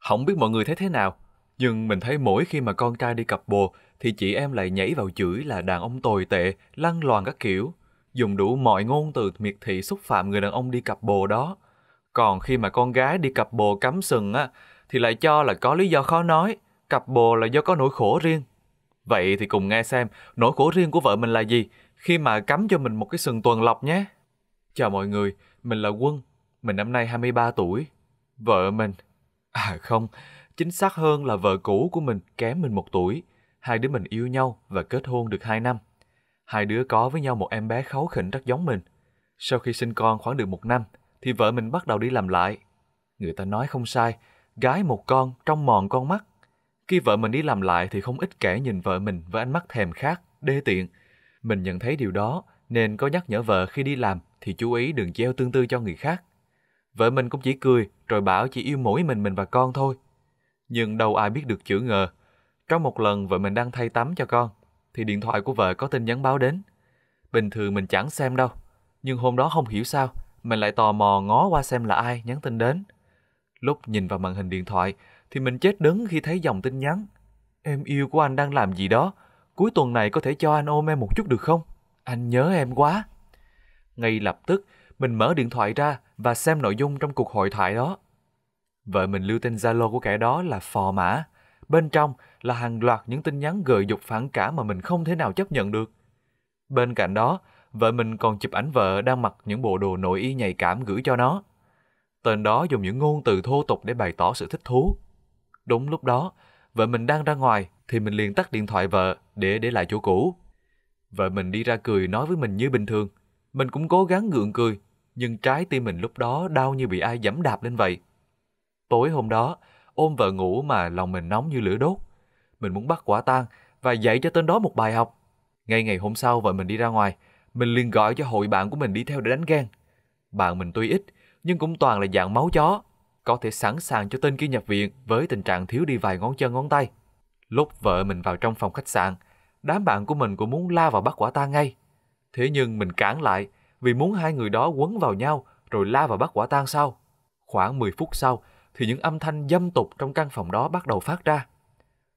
Không biết mọi người thấy thế nào, nhưng mình thấy mỗi khi mà con trai đi cặp bồ thì chị em lại nhảy vào chửi là đàn ông tồi tệ, lăng loàn các kiểu, dùng đủ mọi ngôn từ miệt thị xúc phạm người đàn ông đi cặp bồ đó. Còn khi mà con gái đi cặp bồ cắm sừng á, thì lại cho là có lý do khó nói, cặp bồ là do có nỗi khổ riêng. Vậy thì cùng nghe xem nỗi khổ riêng của vợ mình là gì khi mà cắm cho mình một cái sừng tuần lọc nhé. Chào mọi người, mình là Quân, mình năm nay 23 tuổi. Vợ mình À không, chính xác hơn là vợ cũ của mình kém mình một tuổi. Hai đứa mình yêu nhau và kết hôn được hai năm. Hai đứa có với nhau một em bé kháu khỉnh rất giống mình. Sau khi sinh con khoảng được một năm, thì vợ mình bắt đầu đi làm lại. Người ta nói không sai, gái một con trong mòn con mắt. Khi vợ mình đi làm lại thì không ít kẻ nhìn vợ mình với ánh mắt thèm khát, đê tiện. Mình nhận thấy điều đó nên có nhắc nhở vợ khi đi làm thì chú ý đừng gieo tương tư cho người khác. Vợ mình cũng chỉ cười rồi bảo chỉ yêu mỗi mình mình và con thôi. Nhưng đâu ai biết được chữ ngờ. Trong một lần vợ mình đang thay tắm cho con, thì điện thoại của vợ có tin nhắn báo đến. Bình thường mình chẳng xem đâu, nhưng hôm đó không hiểu sao, mình lại tò mò ngó qua xem là ai nhắn tin đến. Lúc nhìn vào màn hình điện thoại thì mình chết đứng khi thấy dòng tin nhắn. Em yêu của anh đang làm gì đó, cuối tuần này có thể cho anh ôm em một chút được không? Anh nhớ em quá. Ngay lập tức, mình mở điện thoại ra và xem nội dung trong cuộc hội thoại đó. Vợ mình lưu tên Zalo của kẻ đó là phò mã. Bên trong là hàng loạt những tin nhắn gợi dục phản cảm mà mình không thể nào chấp nhận được. Bên cạnh đó, vợ mình còn chụp ảnh vợ đang mặc những bộ đồ nội y nhạy cảm gửi cho nó. Tên đó dùng những ngôn từ thô tục để bày tỏ sự thích thú. Đúng lúc đó, vợ mình đang ra ngoài thì mình liền tắt điện thoại vợ để để lại chỗ cũ. Vợ mình đi ra cười nói với mình như bình thường. Mình cũng cố gắng gượng cười nhưng trái tim mình lúc đó đau như bị ai giẫm đạp lên vậy. Tối hôm đó, ôm vợ ngủ mà lòng mình nóng như lửa đốt. Mình muốn bắt quả tang và dạy cho tên đó một bài học. Ngay ngày hôm sau vợ mình đi ra ngoài, mình liền gọi cho hội bạn của mình đi theo để đánh ghen. Bạn mình tuy ít, nhưng cũng toàn là dạng máu chó, có thể sẵn sàng cho tên kia nhập viện với tình trạng thiếu đi vài ngón chân ngón tay. Lúc vợ mình vào trong phòng khách sạn, đám bạn của mình cũng muốn la vào bắt quả tang ngay. Thế nhưng mình cản lại, vì muốn hai người đó quấn vào nhau rồi la vào bắt quả tang sau Khoảng 10 phút sau thì những âm thanh dâm tục trong căn phòng đó bắt đầu phát ra.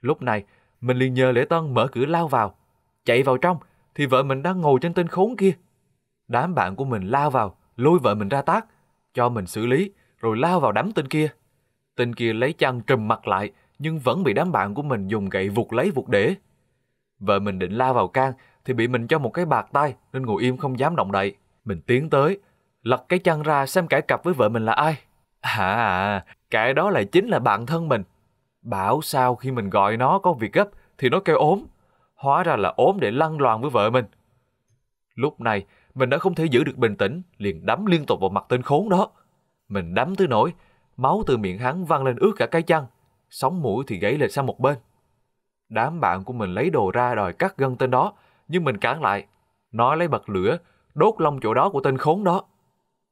Lúc này, mình liền nhờ Lễ Tân mở cửa lao vào. Chạy vào trong thì vợ mình đang ngồi trên tên khốn kia. Đám bạn của mình lao vào, lôi vợ mình ra tác, cho mình xử lý rồi lao vào đám tên kia. Tên kia lấy chăn trùm mặt lại nhưng vẫn bị đám bạn của mình dùng gậy vụt lấy vụt để. Vợ mình định lao vào can thì bị mình cho một cái bạc tay nên ngồi im không dám động đậy. Mình tiến tới, lật cái chăn ra xem cãi cặp với vợ mình là ai. À, cái đó lại chính là bạn thân mình. Bảo sao khi mình gọi nó có việc gấp thì nó kêu ốm. Hóa ra là ốm để lăn loàn với vợ mình. Lúc này, mình đã không thể giữ được bình tĩnh, liền đấm liên tục vào mặt tên khốn đó. Mình đấm tới nổi, máu từ miệng hắn văng lên ướt cả cái chăn, sóng mũi thì gãy lệch sang một bên. Đám bạn của mình lấy đồ ra đòi cắt gân tên đó, nhưng mình cản lại. Nó lấy bật lửa, đốt lông chỗ đó của tên khốn đó.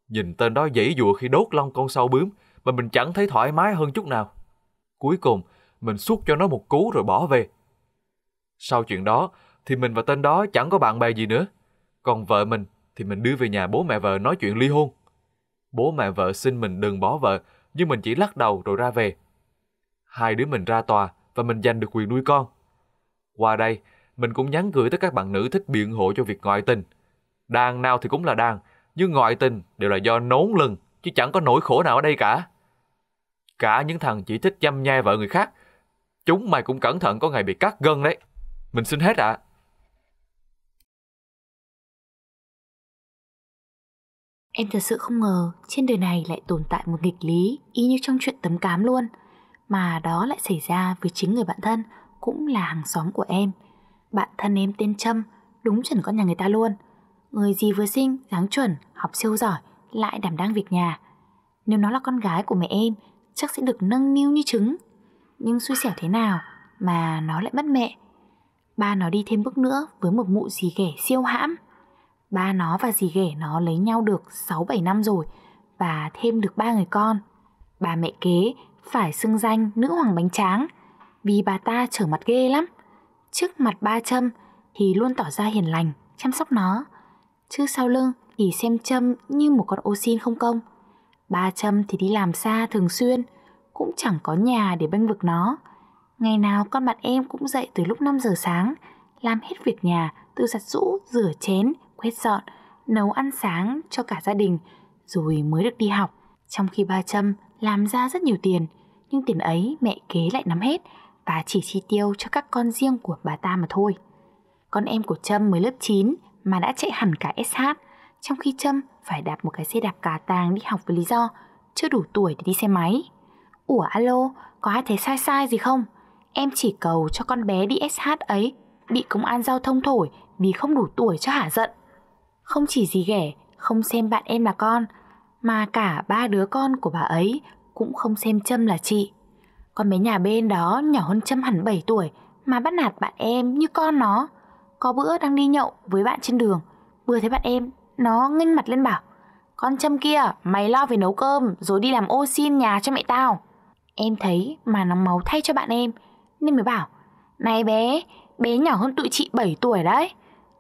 Nhìn tên đó dãy dụa khi đốt lông con sâu bướm mà mình chẳng thấy thoải mái hơn chút nào. Cuối cùng, mình suốt cho nó một cú rồi bỏ về. Sau chuyện đó, thì mình và tên đó chẳng có bạn bè gì nữa. Còn vợ mình thì mình đưa về nhà bố mẹ vợ nói chuyện ly hôn. Bố mẹ vợ xin mình đừng bỏ vợ, nhưng mình chỉ lắc đầu rồi ra về. Hai đứa mình ra tòa và mình giành được quyền nuôi con. Qua đây, mình cũng nhắn gửi tới các bạn nữ thích biện hộ cho việc ngoại tình – Đàn nào thì cũng là đàn, nhưng ngoại tình đều là do nốn lưng, chứ chẳng có nỗi khổ nào ở đây cả. Cả những thằng chỉ thích chăm nhai vợ người khác, chúng mày cũng cẩn thận có ngày bị cắt gân đấy. Mình xin hết ạ. Em thật sự không ngờ trên đời này lại tồn tại một nghịch lý y như trong chuyện tấm cám luôn. Mà đó lại xảy ra với chính người bạn thân cũng là hàng xóm của em. Bạn thân em tên Trâm, đúng chuẩn con nhà người ta luôn người gì vừa sinh, dáng chuẩn, học siêu giỏi, lại đảm đang việc nhà. Nếu nó là con gái của mẹ em, chắc sẽ được nâng niu như trứng. Nhưng xui xẻo thế nào mà nó lại mất mẹ. Ba nó đi thêm bước nữa với một mụ dì ghẻ siêu hãm. Ba nó và dì ghẻ nó lấy nhau được 6-7 năm rồi và thêm được ba người con. Bà mẹ kế phải xưng danh nữ hoàng bánh tráng vì bà ta trở mặt ghê lắm. Trước mặt ba châm thì luôn tỏ ra hiền lành, chăm sóc nó chứ sau lưng thì xem Trâm như một con ô xin không công. Ba Trâm thì đi làm xa thường xuyên, cũng chẳng có nhà để bênh vực nó. Ngày nào con bạn em cũng dậy từ lúc 5 giờ sáng, làm hết việc nhà, từ giặt rũ, rửa chén, quét dọn, nấu ăn sáng cho cả gia đình, rồi mới được đi học. Trong khi ba Trâm làm ra rất nhiều tiền, nhưng tiền ấy mẹ kế lại nắm hết và chỉ chi tiêu cho các con riêng của bà ta mà thôi. Con em của Trâm mới lớp 9, mà đã chạy hẳn cả SH, trong khi Trâm phải đạp một cái xe đạp cà tàng đi học với lý do chưa đủ tuổi để đi xe máy. Ủa alo, có ai thấy sai sai gì không? Em chỉ cầu cho con bé đi SH ấy bị công an giao thông thổi vì không đủ tuổi cho hả giận. Không chỉ gì ghẻ, không xem bạn em là con, mà cả ba đứa con của bà ấy cũng không xem Trâm là chị. Con bé nhà bên đó nhỏ hơn Trâm hẳn 7 tuổi mà bắt nạt bạn em như con nó. Có bữa đang đi nhậu với bạn trên đường Vừa thấy bạn em Nó nghênh mặt lên bảo Con Trâm kia mày lo về nấu cơm Rồi đi làm ô xin nhà cho mẹ tao Em thấy mà nóng máu thay cho bạn em Nên mới bảo Này bé, bé nhỏ hơn tụi chị 7 tuổi đấy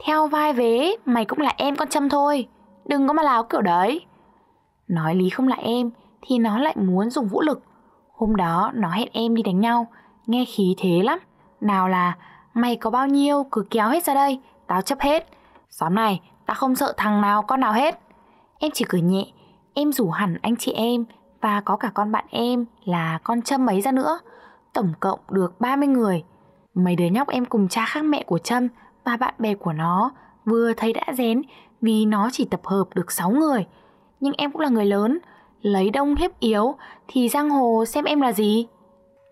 Theo vai vế mày cũng là em con Trâm thôi Đừng có mà láo kiểu đấy Nói lý không là em Thì nó lại muốn dùng vũ lực Hôm đó nó hẹn em đi đánh nhau Nghe khí thế lắm Nào là Mày có bao nhiêu cứ kéo hết ra đây, tao chấp hết. Xóm này, tao không sợ thằng nào con nào hết. Em chỉ cười nhẹ, em rủ hẳn anh chị em và có cả con bạn em là con Trâm ấy ra nữa. Tổng cộng được 30 người. Mấy đứa nhóc em cùng cha khác mẹ của Trâm và bạn bè của nó vừa thấy đã rén vì nó chỉ tập hợp được 6 người. Nhưng em cũng là người lớn, lấy đông hiếp yếu thì giang hồ xem em là gì.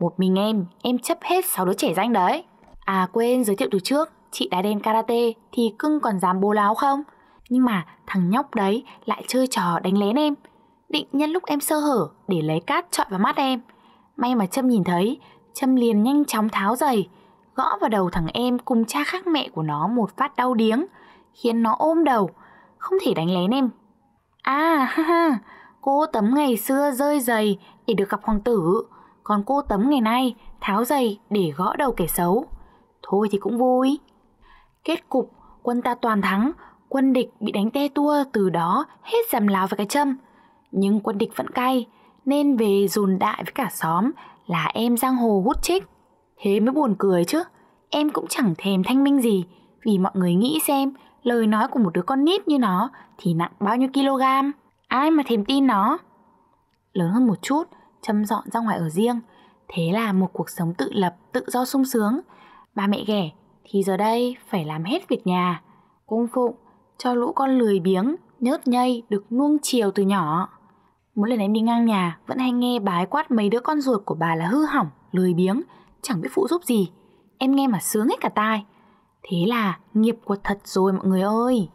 Một mình em, em chấp hết 6 đứa trẻ danh đấy. À quên giới thiệu từ trước, chị đá đen karate thì cưng còn dám bố láo không? Nhưng mà thằng nhóc đấy lại chơi trò đánh lén em, định nhân lúc em sơ hở để lấy cát trọi vào mắt em. May mà Trâm nhìn thấy, Trâm liền nhanh chóng tháo giày, gõ vào đầu thằng em cùng cha khác mẹ của nó một phát đau điếng, khiến nó ôm đầu, không thể đánh lén em. À ha ha, cô tấm ngày xưa rơi giày để được gặp hoàng tử, còn cô tấm ngày nay tháo giày để gõ đầu kẻ xấu thôi thì cũng vui. Kết cục, quân ta toàn thắng, quân địch bị đánh te tua từ đó hết giảm láo với cái châm. Nhưng quân địch vẫn cay, nên về dồn đại với cả xóm là em giang hồ hút chích. Thế mới buồn cười chứ, em cũng chẳng thèm thanh minh gì, vì mọi người nghĩ xem lời nói của một đứa con nít như nó thì nặng bao nhiêu kg, ai mà thèm tin nó. Lớn hơn một chút, châm dọn ra ngoài ở riêng, thế là một cuộc sống tự lập, tự do sung sướng – Ba mẹ ghẻ thì giờ đây phải làm hết việc nhà, cung phụng cho lũ con lười biếng, nhớt nhây được nuông chiều từ nhỏ. Mỗi lần em đi ngang nhà vẫn hay nghe bà ấy quát mấy đứa con ruột của bà là hư hỏng, lười biếng, chẳng biết phụ giúp gì. Em nghe mà sướng hết cả tai. Thế là nghiệp của thật rồi mọi người ơi.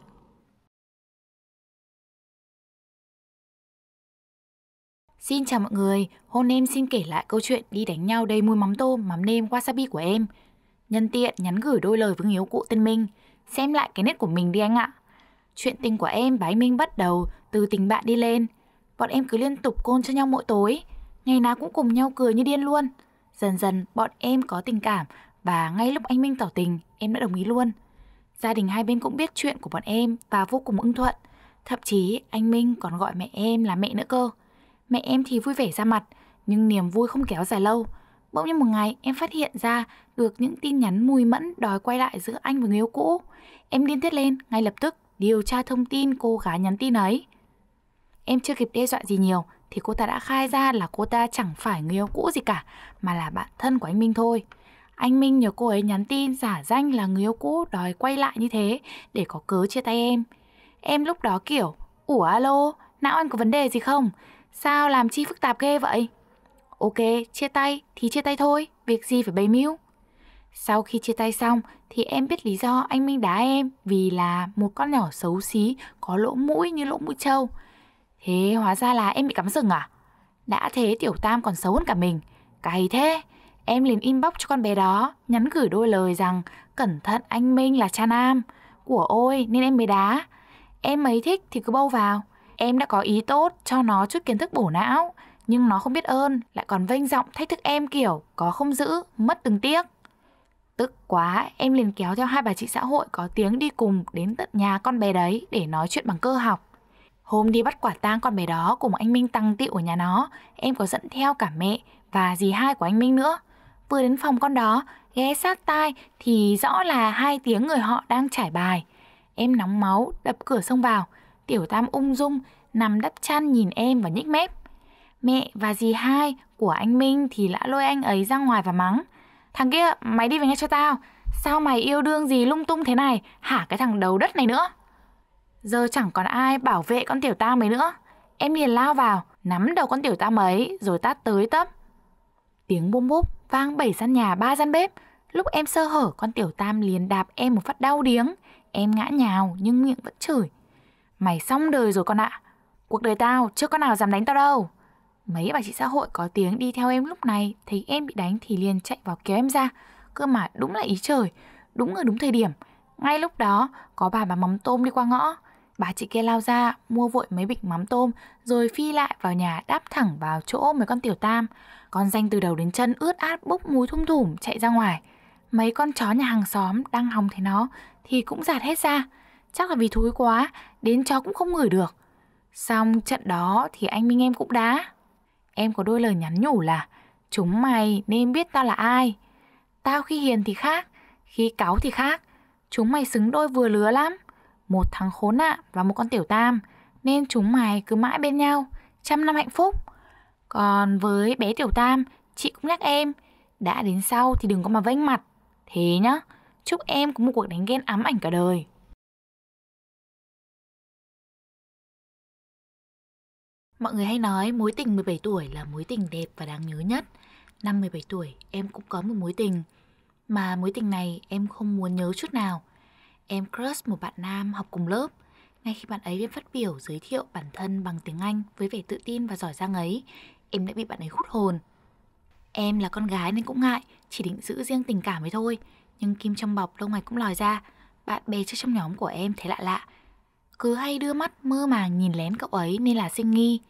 Xin chào mọi người, hôm nay em xin kể lại câu chuyện đi đánh nhau đầy mùi mắm tôm, mắm nêm, wasabi của em. Nhân tiện nhắn gửi đôi lời với người yêu cũ tên Minh, xem lại cái nét của mình đi anh ạ. Chuyện tình của em và anh Minh bắt đầu từ tình bạn đi lên. Bọn em cứ liên tục côn cho nhau mỗi tối, ngày nào cũng cùng nhau cười như điên luôn. Dần dần bọn em có tình cảm và ngay lúc anh Minh tỏ tình, em đã đồng ý luôn. Gia đình hai bên cũng biết chuyện của bọn em và vô cùng ưng thuận. Thậm chí anh Minh còn gọi mẹ em là mẹ nữa cơ. Mẹ em thì vui vẻ ra mặt, nhưng niềm vui không kéo dài lâu – Bỗng nhiên một ngày em phát hiện ra được những tin nhắn mùi mẫn đòi quay lại giữa anh và người yêu cũ. Em điên tiết lên ngay lập tức điều tra thông tin cô gái nhắn tin ấy. Em chưa kịp đe dọa gì nhiều thì cô ta đã khai ra là cô ta chẳng phải người yêu cũ gì cả mà là bạn thân của anh Minh thôi. Anh Minh nhờ cô ấy nhắn tin giả danh là người yêu cũ đòi quay lại như thế để có cớ chia tay em. Em lúc đó kiểu, ủa alo, não anh có vấn đề gì không? Sao làm chi phức tạp ghê vậy? ok, chia tay thì chia tay thôi, việc gì phải bày mưu. Sau khi chia tay xong thì em biết lý do anh Minh đá em vì là một con nhỏ xấu xí có lỗ mũi như lỗ mũi trâu. Thế hóa ra là em bị cắm rừng à? Đã thế tiểu tam còn xấu hơn cả mình. cái thế, em liền inbox cho con bé đó, nhắn gửi đôi lời rằng cẩn thận anh Minh là cha nam. Của ôi nên em mới đá. Em mấy thích thì cứ bâu vào. Em đã có ý tốt cho nó chút kiến thức bổ não nhưng nó không biết ơn, lại còn vênh giọng thách thức em kiểu có không giữ, mất từng tiếc. Tức quá, em liền kéo theo hai bà chị xã hội có tiếng đi cùng đến tận nhà con bé đấy để nói chuyện bằng cơ học. Hôm đi bắt quả tang con bé đó cùng anh Minh tăng tiệu ở nhà nó, em có dẫn theo cả mẹ và dì hai của anh Minh nữa. Vừa đến phòng con đó, ghé sát tai thì rõ là hai tiếng người họ đang trải bài. Em nóng máu, đập cửa xông vào, tiểu tam ung dung, nằm đắp chăn nhìn em và nhích mép mẹ và dì hai của anh Minh thì đã lôi anh ấy ra ngoài và mắng. Thằng kia, mày đi về nghe cho tao. Sao mày yêu đương gì lung tung thế này, hả cái thằng đầu đất này nữa. Giờ chẳng còn ai bảo vệ con tiểu tam ấy nữa. Em liền lao vào, nắm đầu con tiểu tam ấy rồi tát tới tấp. Tiếng bum búp vang bảy gian nhà ba gian bếp. Lúc em sơ hở, con tiểu tam liền đạp em một phát đau điếng. Em ngã nhào nhưng miệng vẫn chửi. Mày xong đời rồi con ạ. Cuộc đời tao chưa có nào dám đánh tao đâu. Mấy bà chị xã hội có tiếng đi theo em lúc này Thấy em bị đánh thì liền chạy vào kéo em ra Cơ mà đúng là ý trời Đúng ở đúng thời điểm Ngay lúc đó có bà bán mắm tôm đi qua ngõ Bà chị kia lao ra mua vội mấy bịch mắm tôm Rồi phi lại vào nhà đáp thẳng vào chỗ mấy con tiểu tam Con danh từ đầu đến chân ướt át bốc mùi thum thủm chạy ra ngoài Mấy con chó nhà hàng xóm đang hòng thấy nó Thì cũng giạt hết ra Chắc là vì thúi quá Đến chó cũng không ngửi được Xong trận đó thì anh Minh em cũng đá em có đôi lời nhắn nhủ là Chúng mày nên biết tao là ai. Tao khi hiền thì khác, khi cáu thì khác. Chúng mày xứng đôi vừa lứa lắm. Một thằng khốn nạn và một con tiểu tam. Nên chúng mày cứ mãi bên nhau, trăm năm hạnh phúc. Còn với bé tiểu tam, chị cũng nhắc em. Đã đến sau thì đừng có mà vênh mặt. Thế nhá, chúc em có một cuộc đánh ghen ám ảnh cả đời. Mọi người hay nói mối tình 17 tuổi là mối tình đẹp và đáng nhớ nhất. Năm 17 tuổi em cũng có một mối tình. Mà mối tình này em không muốn nhớ chút nào. Em crush một bạn nam học cùng lớp. Ngay khi bạn ấy lên phát biểu giới thiệu bản thân bằng tiếng Anh với vẻ tự tin và giỏi giang ấy, em đã bị bạn ấy hút hồn. Em là con gái nên cũng ngại, chỉ định giữ riêng tình cảm ấy thôi. Nhưng kim trong bọc lâu ngày cũng lòi ra. Bạn bè chơi trong nhóm của em thấy lạ lạ, cứ hay đưa mắt mơ màng nhìn lén cậu ấy nên là sinh nghi.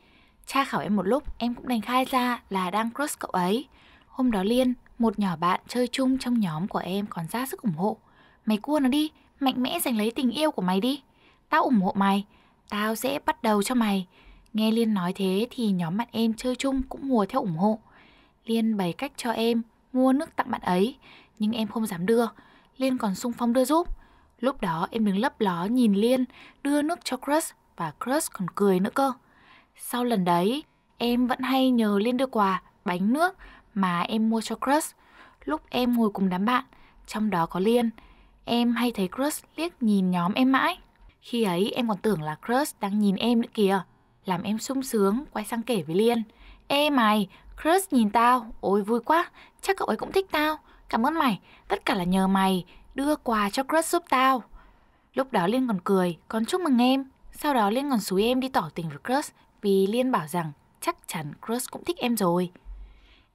Cha khảo em một lúc, em cũng đành khai ra là đang crush cậu ấy. Hôm đó Liên, một nhỏ bạn chơi chung trong nhóm của em còn ra sức ủng hộ. Mày cua nó đi, mạnh mẽ giành lấy tình yêu của mày đi. Tao ủng hộ mày, tao sẽ bắt đầu cho mày. Nghe Liên nói thế thì nhóm bạn em chơi chung cũng mùa theo ủng hộ. Liên bày cách cho em mua nước tặng bạn ấy, nhưng em không dám đưa. Liên còn sung phong đưa giúp. Lúc đó em đứng lấp ló nhìn Liên, đưa nước cho Crush và Crush còn cười nữa cơ. Sau lần đấy, em vẫn hay nhờ Liên đưa quà, bánh nước mà em mua cho Crush. Lúc em ngồi cùng đám bạn, trong đó có Liên, em hay thấy Crush liếc nhìn nhóm em mãi. Khi ấy em còn tưởng là Crush đang nhìn em nữa kìa, làm em sung sướng quay sang kể với Liên. Ê mày, Crush nhìn tao, ôi vui quá, chắc cậu ấy cũng thích tao. Cảm ơn mày, tất cả là nhờ mày, đưa quà cho crush giúp tao. Lúc đó Liên còn cười, còn chúc mừng em. Sau đó Liên còn xúi em đi tỏ tình với crush vì Liên bảo rằng chắc chắn crush cũng thích em rồi.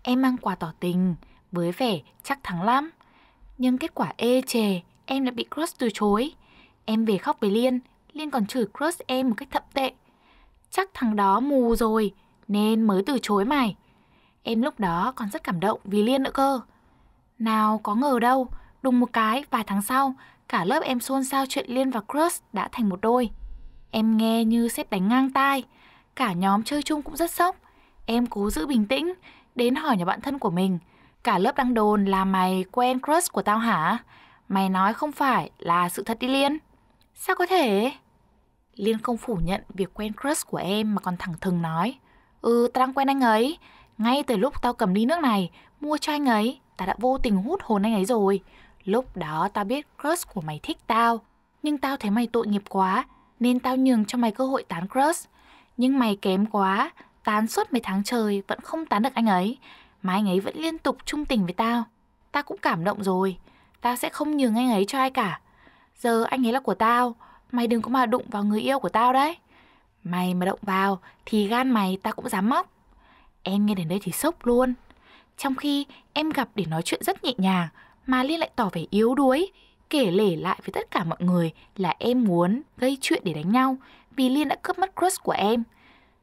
Em mang quà tỏ tình, với vẻ chắc thắng lắm. Nhưng kết quả ê chề, em đã bị crush từ chối. Em về khóc với Liên, Liên còn chửi crush em một cách thậm tệ. Chắc thằng đó mù rồi, nên mới từ chối mày. Em lúc đó còn rất cảm động vì Liên nữa cơ. Nào có ngờ đâu, Đùng một cái, vài tháng sau, cả lớp em xôn xao chuyện Liên và Crush đã thành một đôi. Em nghe như xếp đánh ngang tai, cả nhóm chơi chung cũng rất sốc. Em cố giữ bình tĩnh, đến hỏi nhà bạn thân của mình. Cả lớp đang đồn là mày quen Crush của tao hả? Mày nói không phải là sự thật đi Liên. Sao có thể? Liên không phủ nhận việc quen crush của em mà còn thẳng thừng nói. Ừ, tao đang quen anh ấy. Ngay từ lúc tao cầm ly nước này, mua cho anh ấy, tao đã vô tình hút hồn anh ấy rồi. Lúc đó tao biết crush của mày thích tao, nhưng tao thấy mày tội nghiệp quá, nên tao nhường cho mày cơ hội tán crush. Nhưng mày kém quá, tán suốt mấy tháng trời vẫn không tán được anh ấy, mà anh ấy vẫn liên tục trung tình với tao. Tao cũng cảm động rồi, tao sẽ không nhường anh ấy cho ai cả. Giờ anh ấy là của tao, mày đừng có mà đụng vào người yêu của tao đấy. Mày mà động vào thì gan mày tao cũng dám móc. Em nghe đến đây thì sốc luôn. Trong khi em gặp để nói chuyện rất nhẹ nhàng, mà Liên lại tỏ vẻ yếu đuối, kể lể lại với tất cả mọi người là em muốn gây chuyện để đánh nhau vì Liên đã cướp mất crush của em.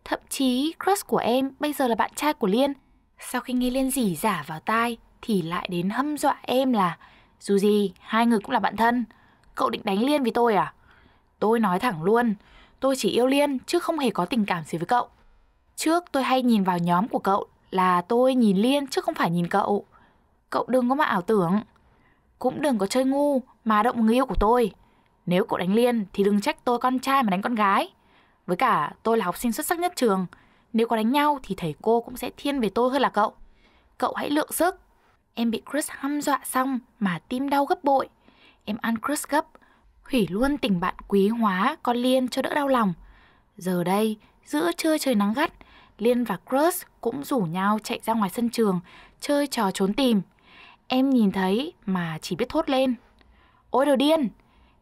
Thậm chí crush của em bây giờ là bạn trai của Liên. Sau khi nghe Liên dỉ giả vào tai thì lại đến hâm dọa em là dù gì hai người cũng là bạn thân, cậu định đánh Liên vì tôi à? Tôi nói thẳng luôn, tôi chỉ yêu Liên chứ không hề có tình cảm gì với cậu. Trước tôi hay nhìn vào nhóm của cậu là tôi nhìn Liên chứ không phải nhìn cậu. Cậu đừng có mà ảo tưởng. Cũng đừng có chơi ngu mà động người yêu của tôi. Nếu cậu đánh Liên thì đừng trách tôi con trai mà đánh con gái. Với cả tôi là học sinh xuất sắc nhất trường. Nếu có đánh nhau thì thầy cô cũng sẽ thiên về tôi hơn là cậu. Cậu hãy lượng sức. Em bị Chris hăm dọa xong mà tim đau gấp bội. Em ăn Chris gấp, hủy luôn tình bạn quý hóa con Liên cho đỡ đau lòng. Giờ đây, giữa trưa trời nắng gắt, Liên và Chris cũng rủ nhau chạy ra ngoài sân trường, chơi trò trốn tìm. Em nhìn thấy mà chỉ biết thốt lên. Ôi đồ điên,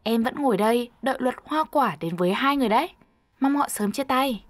em vẫn ngồi đây đợi luật hoa quả đến với hai người đấy. Mong họ sớm chia tay.